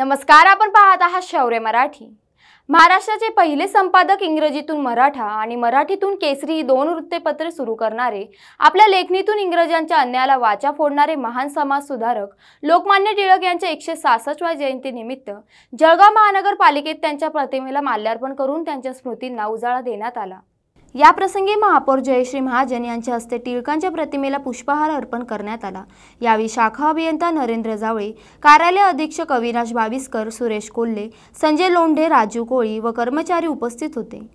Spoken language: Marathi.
नमस्कार आपण पाहत आहात शौर्य मराठी महाराष्ट्राचे पहिले संपादक इंग्रजीतून मराठा आणि मराठीतून केसरी ही दोन वृत्तपत्रे सुरू करणारे आपल्या लेखणीतून इंग्रजांच्या अन्यायाला वाचा फोडणारे महान समाजसुधारक लोकमान्य टिळक यांच्या एकशे सासष्टव्या जयंतीनिमित्त जळगाव महानगरपालिकेत त्यांच्या प्रतिमेला माल्यार्पण करून त्यांच्या स्मृतींना उजाळा देण्यात आला याप्रसंगी महापौर जयश्री महाजन यांच्या हस्ते टिळकांच्या प्रतिमेला पुष्पहार अर्पण करण्यात आला यावेळी शाखा अभियंता नरेंद्र जावळे कार्यालय अधीक्षक अविनाश बाविस्कर सुरेश कोल्हे संजय लोंढे राजू कोळी व कर्मचारी उपस्थित होते